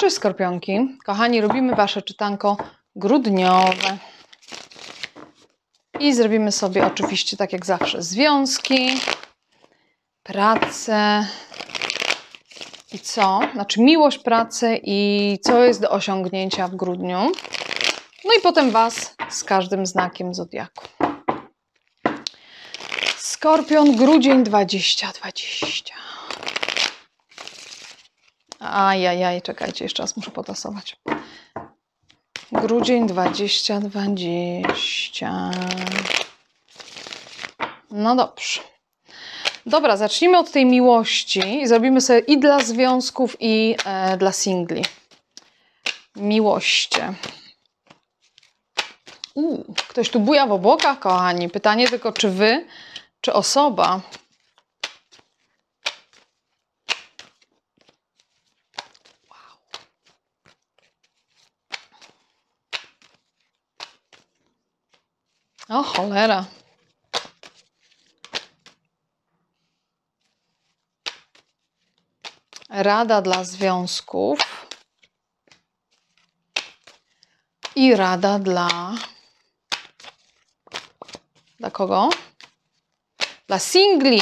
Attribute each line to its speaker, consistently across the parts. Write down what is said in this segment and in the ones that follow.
Speaker 1: Cześć skorpionki. Kochani, robimy Wasze czytanko grudniowe. I zrobimy sobie oczywiście, tak jak zawsze, związki, pracę i co? Znaczy miłość pracy i co jest do osiągnięcia w grudniu. No i potem Was z każdym znakiem zodiaku. Skorpion, grudzień 2020. 20. Ajajaj, czekajcie, jeszcze raz muszę potasować. Grudzień 2020. No dobrze. Dobra, zacznijmy od tej miłości i zrobimy sobie i dla związków, i e, dla singli. Miłoście. U, ktoś tu buja w obłokach, kochani. Pytanie tylko, czy wy, czy osoba, O cholera. Rada dla związków i rada dla dla kogo? Dla singli.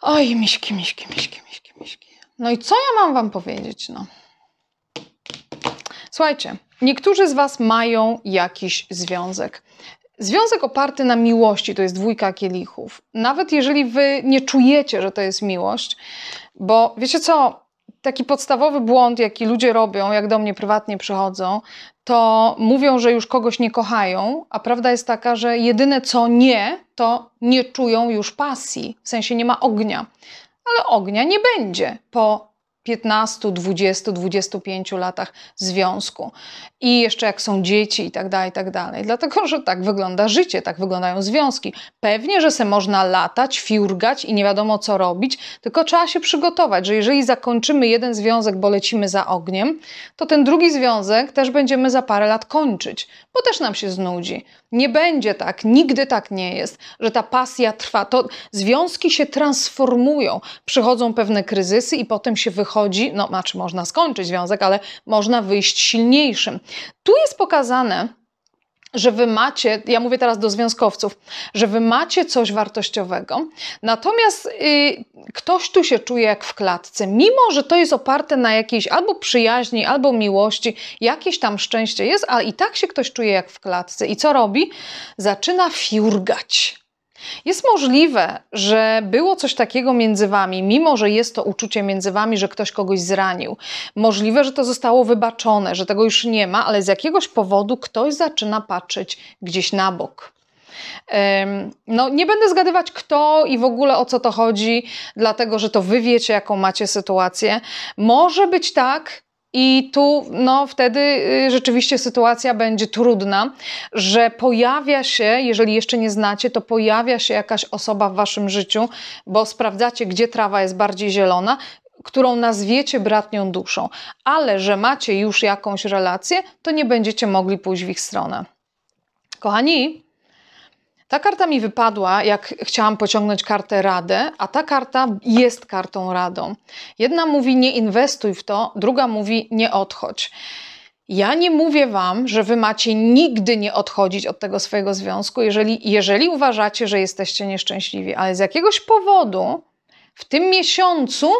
Speaker 1: Oj, miśki, miśki, miśki, miśki, miśki. No i co ja mam Wam powiedzieć, no? Słuchajcie, niektórzy z Was mają jakiś związek. Związek oparty na miłości to jest dwójka kielichów. Nawet jeżeli Wy nie czujecie, że to jest miłość, bo wiecie co, taki podstawowy błąd, jaki ludzie robią, jak do mnie prywatnie przychodzą, to mówią, że już kogoś nie kochają, a prawda jest taka, że jedyne co nie, to nie czują już pasji, w sensie nie ma ognia. Ale ognia nie będzie po 15, 20, 25 latach związku. I jeszcze jak są dzieci i tak dalej, i tak dalej. Dlatego, że tak wygląda życie, tak wyglądają związki. Pewnie, że se można latać, fiurgać i nie wiadomo co robić, tylko trzeba się przygotować, że jeżeli zakończymy jeden związek, bo lecimy za ogniem, to ten drugi związek też będziemy za parę lat kończyć, bo też nam się znudzi. Nie będzie tak, nigdy tak nie jest, że ta pasja trwa. To związki się transformują, przychodzą pewne kryzysy i potem się wychodzi, no znaczy można skończyć związek, ale można wyjść silniejszym. Tu jest pokazane, że wy macie, ja mówię teraz do związkowców, że wy macie coś wartościowego, natomiast y, ktoś tu się czuje jak w klatce, mimo że to jest oparte na jakiejś albo przyjaźni, albo miłości, jakieś tam szczęście jest, ale i tak się ktoś czuje jak w klatce. I co robi? Zaczyna fiurgać. Jest możliwe, że było coś takiego między wami, mimo że jest to uczucie między wami, że ktoś kogoś zranił. Możliwe, że to zostało wybaczone, że tego już nie ma, ale z jakiegoś powodu ktoś zaczyna patrzeć gdzieś na bok. No, nie będę zgadywać kto i w ogóle o co to chodzi, dlatego że to wy wiecie, jaką macie sytuację. Może być tak, i tu no, wtedy y, rzeczywiście sytuacja będzie trudna, że pojawia się, jeżeli jeszcze nie znacie, to pojawia się jakaś osoba w waszym życiu, bo sprawdzacie, gdzie trawa jest bardziej zielona, którą nazwiecie bratnią duszą, ale że macie już jakąś relację, to nie będziecie mogli pójść w ich stronę. Kochani, ta karta mi wypadła, jak chciałam pociągnąć kartę radę, a ta karta jest kartą radą. Jedna mówi nie inwestuj w to, druga mówi nie odchodź. Ja nie mówię wam, że wy macie nigdy nie odchodzić od tego swojego związku, jeżeli, jeżeli uważacie, że jesteście nieszczęśliwi, ale z jakiegoś powodu w tym miesiącu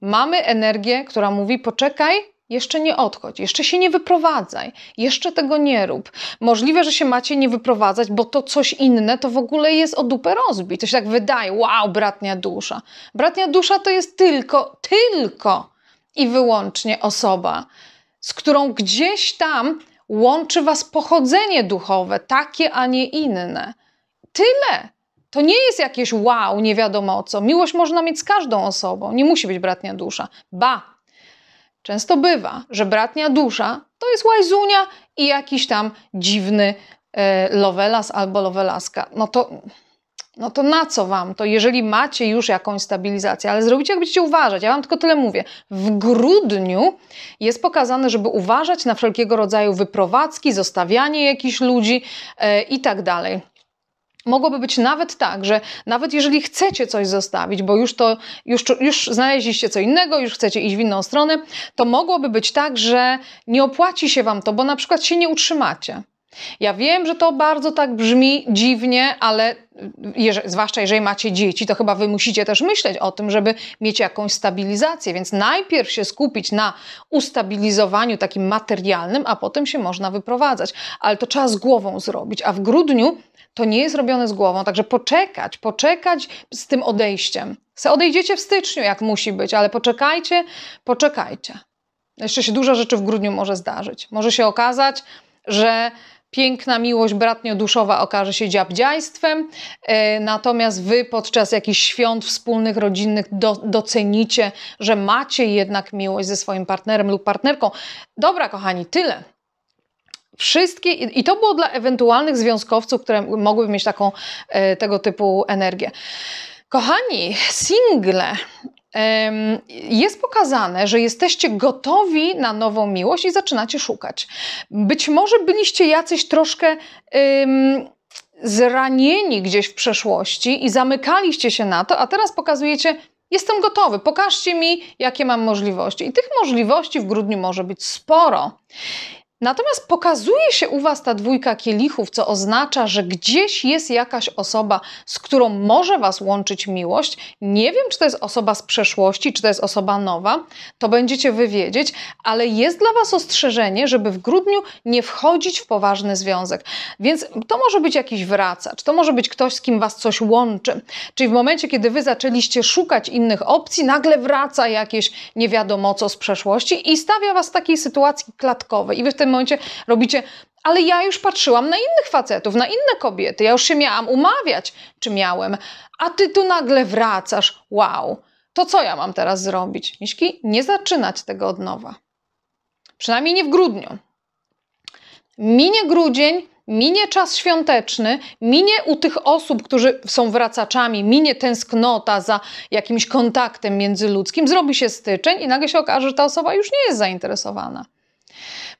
Speaker 1: mamy energię, która mówi: poczekaj, jeszcze nie odchodź, jeszcze się nie wyprowadzaj, jeszcze tego nie rób. Możliwe, że się macie nie wyprowadzać, bo to coś inne to w ogóle jest o dupę rozbić. To się tak wydaje, wow, bratnia dusza. Bratnia dusza to jest tylko, tylko i wyłącznie osoba, z którą gdzieś tam łączy was pochodzenie duchowe, takie, a nie inne. Tyle. To nie jest jakieś wow, nie wiadomo co. Miłość można mieć z każdą osobą, nie musi być bratnia dusza. Ba, często bywa, że bratnia dusza to jest łajzunia i jakiś tam dziwny e, lowelas albo lowelaska. No to, no to na co wam to, jeżeli macie już jakąś stabilizację, ale zrobicie jak będziecie uważać. Ja wam tylko tyle mówię. W grudniu jest pokazane, żeby uważać na wszelkiego rodzaju wyprowadzki, zostawianie jakichś ludzi e, i tak dalej mogłoby być nawet tak, że nawet jeżeli chcecie coś zostawić, bo już to, już, już znaleźliście co innego, już chcecie iść w inną stronę, to mogłoby być tak, że nie opłaci się Wam to, bo na przykład się nie utrzymacie. Ja wiem, że to bardzo tak brzmi dziwnie, ale y, zwłaszcza jeżeli macie dzieci, to chyba wy musicie też myśleć o tym, żeby mieć jakąś stabilizację, więc najpierw się skupić na ustabilizowaniu takim materialnym, a potem się można wyprowadzać. Ale to trzeba z głową zrobić, a w grudniu to nie jest robione z głową, także poczekać, poczekać z tym odejściem. Se odejdziecie w styczniu, jak musi być, ale poczekajcie, poczekajcie. Jeszcze się dużo rzeczy w grudniu może zdarzyć. Może się okazać, że piękna miłość bratnio-duszowa okaże się dziabdziajstwem, e, natomiast Wy podczas jakichś świąt wspólnych, rodzinnych docenicie, że macie jednak miłość ze swoim partnerem lub partnerką. Dobra, kochani, tyle wszystkie, i to było dla ewentualnych związkowców, które mogłyby mieć taką, e, tego typu energię. Kochani, single jest pokazane, że jesteście gotowi na nową miłość i zaczynacie szukać. Być może byliście jacyś troszkę um, zranieni gdzieś w przeszłości i zamykaliście się na to, a teraz pokazujecie, jestem gotowy, pokażcie mi, jakie mam możliwości. I tych możliwości w grudniu może być sporo. Natomiast pokazuje się u Was ta dwójka kielichów, co oznacza, że gdzieś jest jakaś osoba, z którą może Was łączyć miłość. Nie wiem, czy to jest osoba z przeszłości, czy to jest osoba nowa, to będziecie Wy wiedzieć, ale jest dla Was ostrzeżenie, żeby w grudniu nie wchodzić w poważny związek. Więc to może być jakiś wracacz, to może być ktoś, z kim Was coś łączy. Czyli w momencie, kiedy Wy zaczęliście szukać innych opcji, nagle wraca jakieś nie wiadomo co z przeszłości i stawia Was w takiej sytuacji klatkowej. I Wy w tym tym momencie robicie, ale ja już patrzyłam na innych facetów, na inne kobiety, ja już się miałam umawiać, czy miałem, a ty tu nagle wracasz, wow. To co ja mam teraz zrobić? Miśki, nie zaczynać tego od nowa. Przynajmniej nie w grudniu. Minie grudzień, minie czas świąteczny, minie u tych osób, którzy są wracaczami, minie tęsknota za jakimś kontaktem międzyludzkim, zrobi się styczeń i nagle się okaże, że ta osoba już nie jest zainteresowana.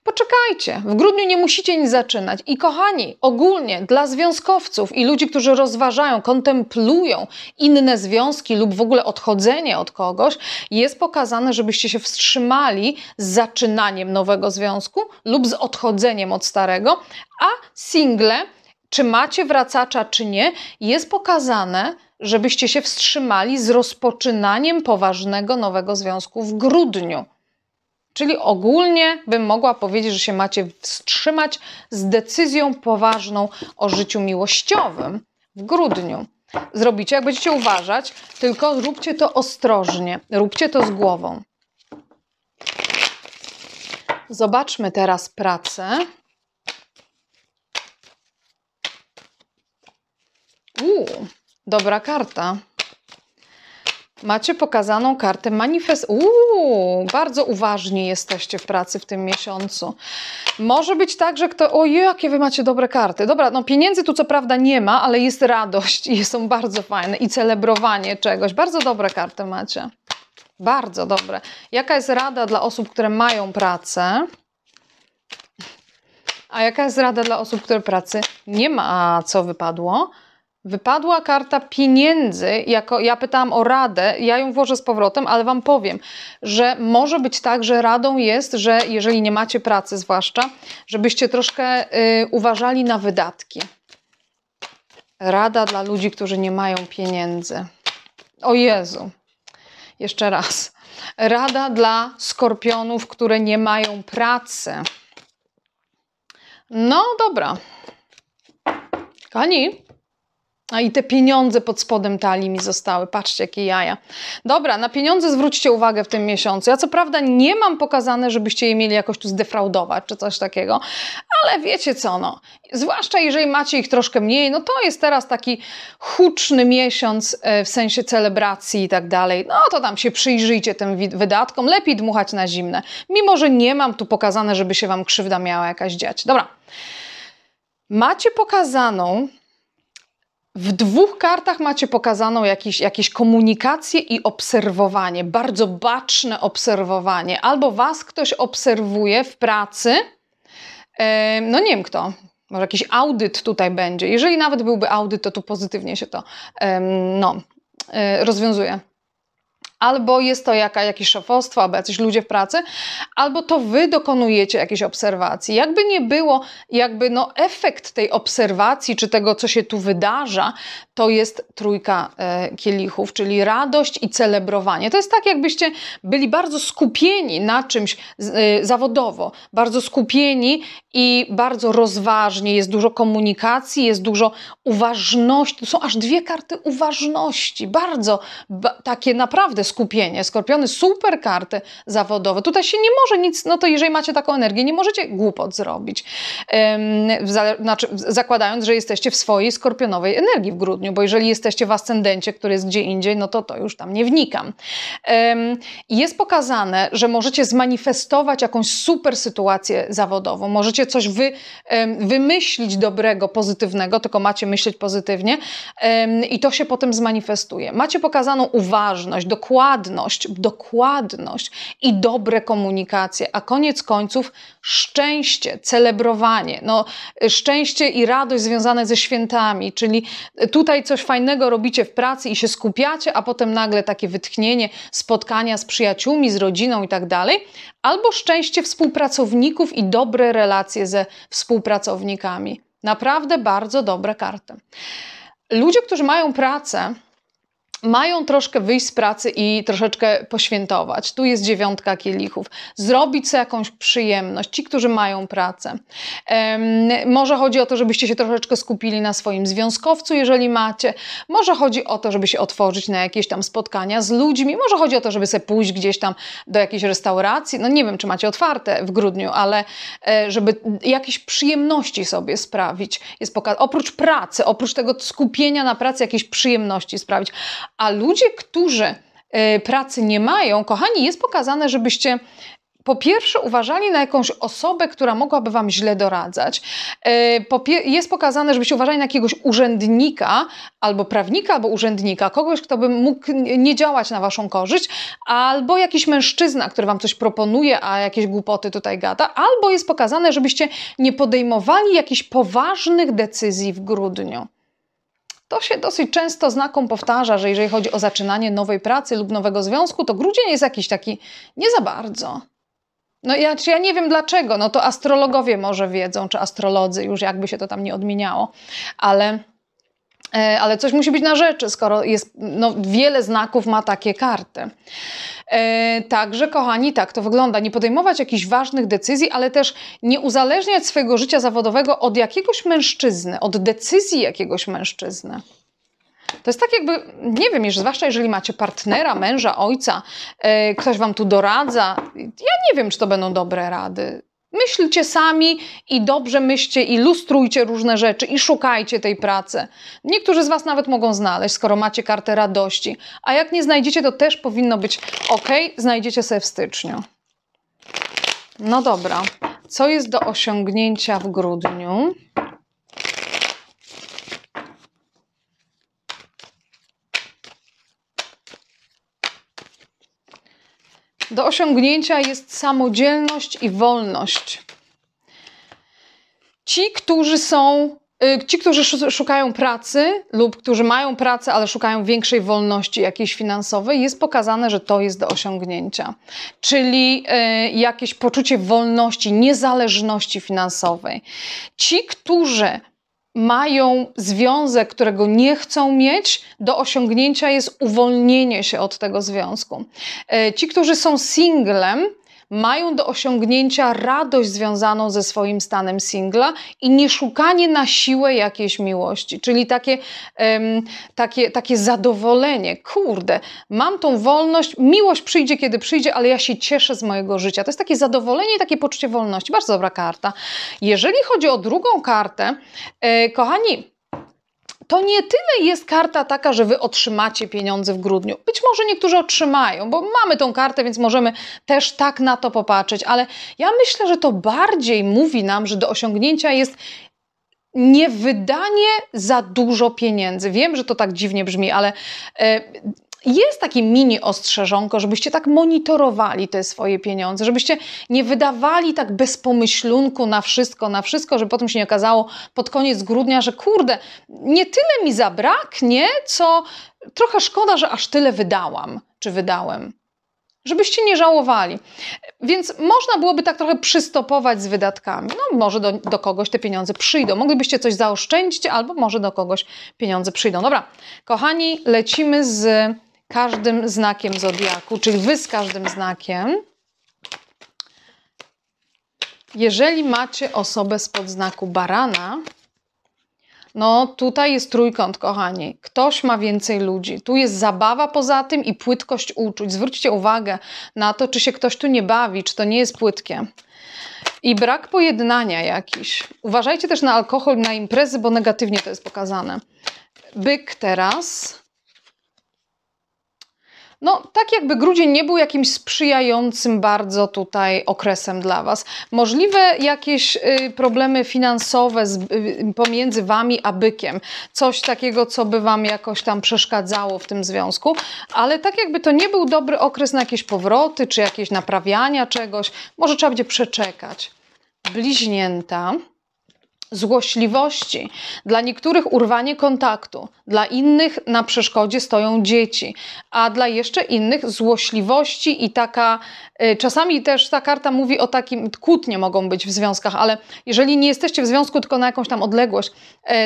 Speaker 1: Poczekajcie, w grudniu nie musicie nic zaczynać. I kochani, ogólnie dla związkowców i ludzi, którzy rozważają, kontemplują inne związki lub w ogóle odchodzenie od kogoś, jest pokazane, żebyście się wstrzymali z zaczynaniem nowego związku lub z odchodzeniem od starego, a single, czy macie wracacza, czy nie, jest pokazane, żebyście się wstrzymali z rozpoczynaniem poważnego nowego związku w grudniu. Czyli ogólnie bym mogła powiedzieć, że się macie wstrzymać z decyzją poważną o życiu miłościowym w grudniu. Zrobicie, jak będziecie uważać, tylko róbcie to ostrożnie, róbcie to z głową. Zobaczmy teraz pracę. Uuu, dobra karta. Macie pokazaną kartę manifest. Uuu, bardzo uważni jesteście w pracy w tym miesiącu. Może być tak, że kto... O, jakie wy macie dobre karty. Dobra, no pieniędzy tu co prawda nie ma, ale jest radość i są bardzo fajne. I celebrowanie czegoś. Bardzo dobre karty macie. Bardzo dobre. Jaka jest rada dla osób, które mają pracę? A jaka jest rada dla osób, które pracy nie ma? A co wypadło? Wypadła karta pieniędzy, jako ja pytałam o radę, ja ją włożę z powrotem, ale Wam powiem, że może być tak, że radą jest, że jeżeli nie macie pracy zwłaszcza, żebyście troszkę y, uważali na wydatki. Rada dla ludzi, którzy nie mają pieniędzy. O Jezu, jeszcze raz. Rada dla skorpionów, które nie mają pracy. No dobra. Kochani, a i te pieniądze pod spodem talii mi zostały. Patrzcie, jakie jaja. Dobra, na pieniądze zwróćcie uwagę w tym miesiącu. Ja co prawda nie mam pokazane, żebyście je mieli jakoś tu zdefraudować czy coś takiego, ale wiecie co, no. Zwłaszcza jeżeli macie ich troszkę mniej, no to jest teraz taki huczny miesiąc e, w sensie celebracji i tak dalej. No to tam się przyjrzyjcie tym wydatkom. Lepiej dmuchać na zimne. Mimo, że nie mam tu pokazane, żeby się Wam krzywda miała jakaś dziać. Dobra. Macie pokazaną w dwóch kartach macie pokazaną jakieś, jakieś komunikację i obserwowanie, bardzo baczne obserwowanie. Albo was ktoś obserwuje w pracy, no nie wiem kto, może jakiś audyt tutaj będzie. Jeżeli nawet byłby audyt, to tu pozytywnie się to no, e, rozwiązuje albo jest to jaka, jakieś szefostwo, albo jacyś ludzie w pracy, albo to wy dokonujecie jakiejś obserwacji. Jakby nie było, jakby no efekt tej obserwacji, czy tego, co się tu wydarza, to jest trójka e, kielichów, czyli radość i celebrowanie. To jest tak, jakbyście byli bardzo skupieni na czymś e, zawodowo, bardzo skupieni i bardzo rozważnie. Jest dużo komunikacji, jest dużo uważności. To są aż dwie karty uważności, bardzo ba, takie naprawdę skupienie. Skorpiony, super karty zawodowe. Tutaj się nie może nic, no to jeżeli macie taką energię, nie możecie głupot zrobić. Ym, znaczy, zakładając, że jesteście w swojej skorpionowej energii w grudniu, bo jeżeli jesteście w ascendencie, który jest gdzie indziej, no to to już tam nie wnikam. Ym, jest pokazane, że możecie zmanifestować jakąś super sytuację zawodową. Możecie coś wy, ym, wymyślić dobrego, pozytywnego, tylko macie myśleć pozytywnie i to się potem zmanifestuje. Macie pokazaną uważność, dokładność dokładność, dokładność i dobre komunikacje, a koniec końców szczęście, celebrowanie, no, szczęście i radość związane ze świętami, czyli tutaj coś fajnego robicie w pracy i się skupiacie, a potem nagle takie wytchnienie, spotkania z przyjaciółmi, z rodziną i tak dalej, albo szczęście współpracowników i dobre relacje ze współpracownikami. Naprawdę bardzo dobre karty. Ludzie, którzy mają pracę, mają troszkę wyjść z pracy i troszeczkę poświętować. Tu jest dziewiątka kielichów. Zrobić sobie jakąś przyjemność. Ci, którzy mają pracę. Um, może chodzi o to, żebyście się troszeczkę skupili na swoim związkowcu, jeżeli macie. Może chodzi o to, żeby się otworzyć na jakieś tam spotkania z ludźmi. Może chodzi o to, żeby sobie pójść gdzieś tam do jakiejś restauracji. No nie wiem, czy macie otwarte w grudniu, ale e, żeby jakieś przyjemności sobie sprawić. Jest pokaz oprócz pracy, oprócz tego skupienia na pracy, jakieś przyjemności sprawić. A ludzie, którzy y, pracy nie mają, kochani, jest pokazane, żebyście po pierwsze uważali na jakąś osobę, która mogłaby Wam źle doradzać. Y, jest pokazane, żebyście uważali na jakiegoś urzędnika, albo prawnika, albo urzędnika, kogoś, kto by mógł nie działać na Waszą korzyść, albo jakiś mężczyzna, który Wam coś proponuje, a jakieś głupoty tutaj gada, albo jest pokazane, żebyście nie podejmowali jakichś poważnych decyzji w grudniu. To się dosyć często znakom powtarza, że jeżeli chodzi o zaczynanie nowej pracy lub nowego związku, to grudzień jest jakiś taki nie za bardzo. No ja, ja nie wiem dlaczego, no to astrologowie może wiedzą, czy astrolodzy, już jakby się to tam nie odmieniało, ale E, ale coś musi być na rzeczy, skoro jest, no, wiele znaków ma takie karty. E, także, kochani, tak to wygląda. Nie podejmować jakichś ważnych decyzji, ale też nie uzależniać swojego życia zawodowego od jakiegoś mężczyzny, od decyzji jakiegoś mężczyzny. To jest tak jakby, nie wiem, zwłaszcza jeżeli macie partnera, męża, ojca, e, ktoś wam tu doradza. Ja nie wiem, czy to będą dobre rady. Myślcie sami i dobrze myślcie i lustrujcie różne rzeczy i szukajcie tej pracy. Niektórzy z Was nawet mogą znaleźć, skoro macie kartę radości. A jak nie znajdziecie, to też powinno być ok, znajdziecie sobie w styczniu. No dobra, co jest do osiągnięcia w grudniu? do osiągnięcia jest samodzielność i wolność. Ci, którzy są y, ci, którzy szukają pracy lub którzy mają pracę, ale szukają większej wolności jakiejś finansowej, jest pokazane, że to jest do osiągnięcia. Czyli y, jakieś poczucie wolności, niezależności finansowej. Ci, którzy mają związek, którego nie chcą mieć, do osiągnięcia jest uwolnienie się od tego związku. E, ci, którzy są singlem, mają do osiągnięcia radość związaną ze swoim stanem singla i nie szukanie na siłę jakiejś miłości, czyli takie, um, takie, takie zadowolenie. Kurde, mam tą wolność, miłość przyjdzie kiedy przyjdzie, ale ja się cieszę z mojego życia. To jest takie zadowolenie takie poczucie wolności. Bardzo dobra karta. Jeżeli chodzi o drugą kartę, e, kochani, to nie tyle jest karta taka, że wy otrzymacie pieniądze w grudniu. Być może niektórzy otrzymają, bo mamy tą kartę, więc możemy też tak na to popatrzeć, ale ja myślę, że to bardziej mówi nam, że do osiągnięcia jest nie wydanie za dużo pieniędzy. Wiem, że to tak dziwnie brzmi, ale e, jest takie mini ostrzeżonko, żebyście tak monitorowali te swoje pieniądze, żebyście nie wydawali tak bez pomyślunku na wszystko, na wszystko, żeby potem się nie okazało pod koniec grudnia, że kurde, nie tyle mi zabraknie, co trochę szkoda, że aż tyle wydałam czy wydałem żebyście nie żałowali. Więc można byłoby tak trochę przystopować z wydatkami. No może do, do, kogoś te pieniądze przyjdą. Moglibyście coś zaoszczędzić albo może do kogoś pieniądze przyjdą. Dobra, kochani, lecimy z każdym znakiem zodiaku, czyli wy z każdym znakiem, jeżeli macie osobę spod znaku barana, no tutaj jest trójkąt, kochani. Ktoś ma więcej ludzi. Tu jest zabawa poza tym i płytkość uczuć. Zwróćcie uwagę na to, czy się ktoś tu nie bawi, czy to nie jest płytkie. I brak pojednania jakiś. Uważajcie też na alkohol, na imprezy, bo negatywnie to jest pokazane. Byk teraz no tak jakby grudzień nie był jakimś sprzyjającym bardzo tutaj okresem dla Was. Możliwe jakieś y, problemy finansowe z, y, pomiędzy Wami a bykiem. Coś takiego, co by Wam jakoś tam przeszkadzało w tym związku, ale tak jakby to nie był dobry okres na jakieś powroty, czy jakieś naprawiania czegoś. Może trzeba będzie przeczekać. Bliźnięta złośliwości. Dla niektórych urwanie kontaktu, dla innych na przeszkodzie stoją dzieci, a dla jeszcze innych złośliwości i taka, y, czasami też ta karta mówi o takim, kłótnie mogą być w związkach, ale jeżeli nie jesteście w związku, tylko na jakąś tam odległość,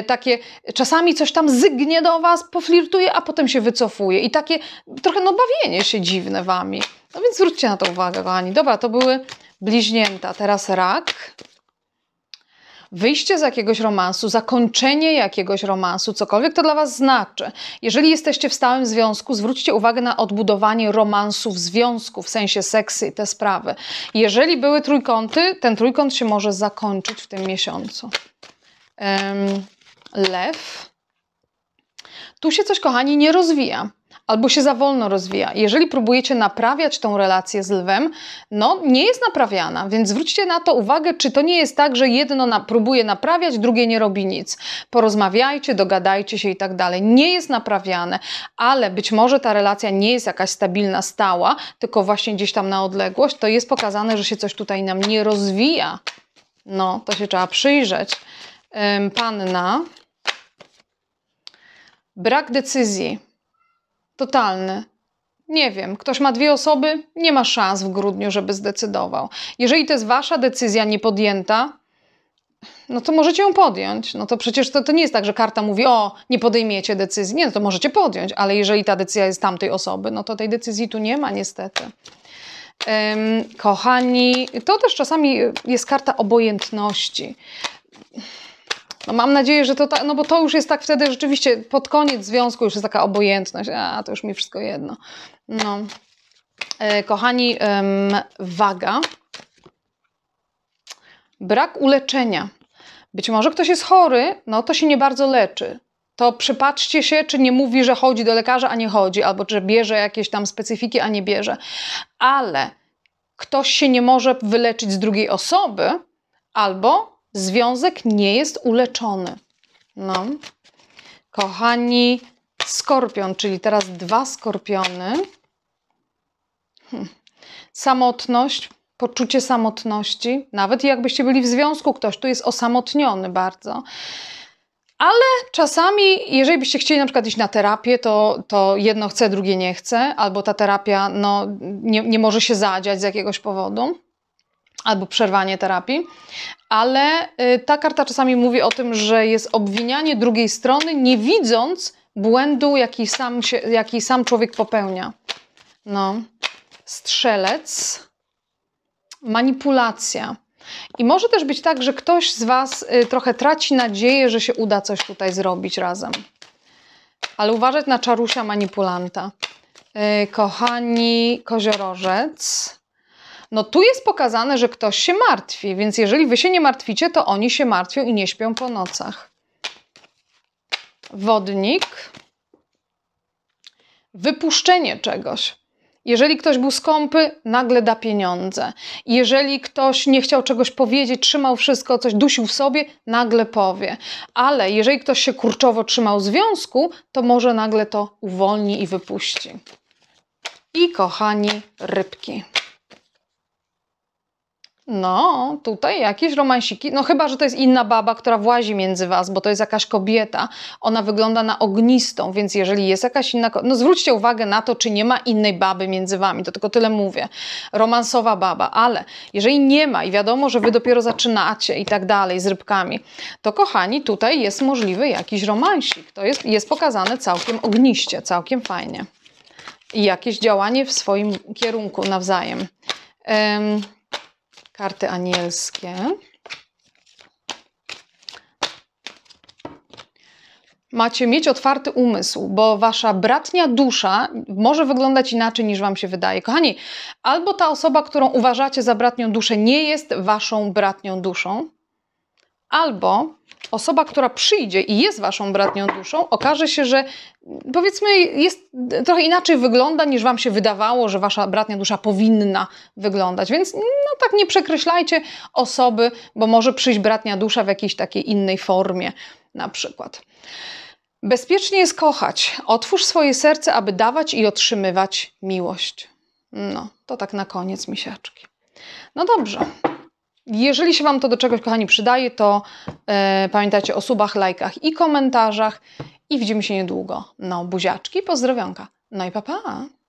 Speaker 1: y, takie czasami coś tam zygnie do Was, poflirtuje, a potem się wycofuje i takie trochę no bawienie się dziwne Wami. No więc zwróćcie na to uwagę, kochani. Dobra, to były bliźnięta, teraz rak wyjście z jakiegoś romansu, zakończenie jakiegoś romansu, cokolwiek to dla Was znaczy. Jeżeli jesteście w stałym związku, zwróćcie uwagę na odbudowanie romansu w związku, w sensie seksy i te sprawy. Jeżeli były trójkąty, ten trójkąt się może zakończyć w tym miesiącu. Um, lew. Tu się coś, kochani, nie rozwija albo się za wolno rozwija. Jeżeli próbujecie naprawiać tą relację z lwem, no nie jest naprawiana, więc zwróćcie na to uwagę, czy to nie jest tak, że jedno na, próbuje naprawiać, drugie nie robi nic. Porozmawiajcie, dogadajcie się i tak dalej. Nie jest naprawiane, ale być może ta relacja nie jest jakaś stabilna, stała, tylko właśnie gdzieś tam na odległość, to jest pokazane, że się coś tutaj nam nie rozwija. No, to się trzeba przyjrzeć. Panna. Brak decyzji totalny. Nie wiem, ktoś ma dwie osoby, nie ma szans w grudniu, żeby zdecydował. Jeżeli to jest wasza decyzja niepodjęta, no to możecie ją podjąć. No to przecież to, to nie jest tak, że karta mówi, o, nie podejmiecie decyzji. Nie, no to możecie podjąć, ale jeżeli ta decyzja jest tamtej osoby, no to tej decyzji tu nie ma niestety. Um, kochani, to też czasami jest karta obojętności. No mam nadzieję, że to tak, no bo to już jest tak wtedy rzeczywiście pod koniec związku już jest taka obojętność, a to już mi wszystko jedno. No. E, kochani, waga. Brak uleczenia. Być może ktoś jest chory, no to się nie bardzo leczy to przypatrzcie się, czy nie mówi, że chodzi do lekarza, a nie chodzi, albo że bierze jakieś tam specyfiki, a nie bierze. Ale ktoś się nie może wyleczyć z drugiej osoby, albo Związek nie jest uleczony. No. Kochani, skorpion, czyli teraz dwa skorpiony. Samotność, poczucie samotności, nawet jakbyście byli w związku, ktoś tu jest osamotniony bardzo. Ale czasami, jeżeli byście chcieli na przykład iść na terapię, to, to jedno chce, drugie nie chce, albo ta terapia no, nie, nie może się zadziać z jakiegoś powodu albo przerwanie terapii, ale y, ta karta czasami mówi o tym, że jest obwinianie drugiej strony, nie widząc błędu, jaki sam, się, jaki sam człowiek popełnia. No, strzelec, manipulacja. I może też być tak, że ktoś z Was y, trochę traci nadzieję, że się uda coś tutaj zrobić razem. Ale uważać na czarusia manipulanta. Y, kochani koziorożec, no tu jest pokazane, że ktoś się martwi, więc jeżeli wy się nie martwicie, to oni się martwią i nie śpią po nocach. Wodnik. Wypuszczenie czegoś. Jeżeli ktoś był skąpy, nagle da pieniądze. Jeżeli ktoś nie chciał czegoś powiedzieć, trzymał wszystko, coś dusił w sobie, nagle powie. Ale jeżeli ktoś się kurczowo trzymał związku, to może nagle to uwolni i wypuści. I kochani rybki. No, tutaj jakieś romansiki. No chyba, że to jest inna baba, która włazi między was, bo to jest jakaś kobieta. Ona wygląda na ognistą, więc jeżeli jest jakaś inna... No zwróćcie uwagę na to, czy nie ma innej baby między wami. To tylko tyle mówię. Romansowa baba. Ale jeżeli nie ma i wiadomo, że wy dopiero zaczynacie i tak dalej z rybkami, to kochani, tutaj jest możliwy jakiś romansik. To jest, jest pokazane całkiem ogniście, całkiem fajnie. I jakieś działanie w swoim kierunku nawzajem. Um, karty anielskie. Macie mieć otwarty umysł, bo wasza bratnia dusza może wyglądać inaczej niż wam się wydaje. Kochani, albo ta osoba, którą uważacie za bratnią duszę, nie jest waszą bratnią duszą, albo osoba, która przyjdzie i jest waszą bratnią duszą, okaże się, że powiedzmy jest trochę inaczej wygląda niż wam się wydawało, że wasza bratnia dusza powinna wyglądać. Więc no tak nie przekreślajcie osoby, bo może przyjść bratnia dusza w jakiejś takiej innej formie na przykład. Bezpiecznie jest kochać. Otwórz swoje serce, aby dawać i otrzymywać miłość. No, to tak na koniec misiaczki. No dobrze. Jeżeli się Wam to do czegoś, kochani, przydaje, to e, pamiętajcie o subach, lajkach i komentarzach. I widzimy się niedługo. No, buziaczki, pozdrowionka. No i papa. Pa.